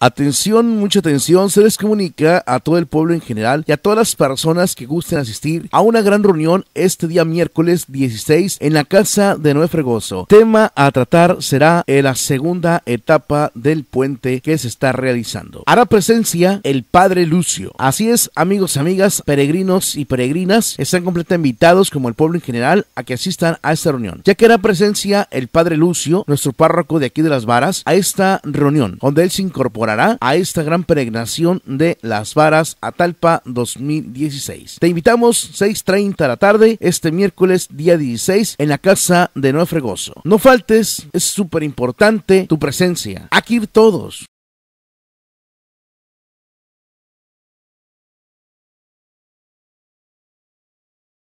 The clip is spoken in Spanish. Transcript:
Atención, mucha atención, se les comunica a todo el pueblo en general y a todas las personas que gusten asistir a una gran reunión este día miércoles 16 en la Casa de Nueve Fregoso. Tema a tratar será la segunda etapa del puente que se está realizando. Hará presencia el Padre Lucio. Así es, amigos, amigas, peregrinos y peregrinas, están completamente invitados como el pueblo en general a que asistan a esta reunión. Ya que hará presencia el Padre Lucio, nuestro párroco de aquí de las varas, a esta reunión, donde él se incorpora a esta gran peregrinación de las varas a Talpa 2016. Te invitamos 6.30 de la tarde este miércoles día 16 en la casa de Nuevo Fregoso. No faltes, es súper importante tu presencia. Aquí todos.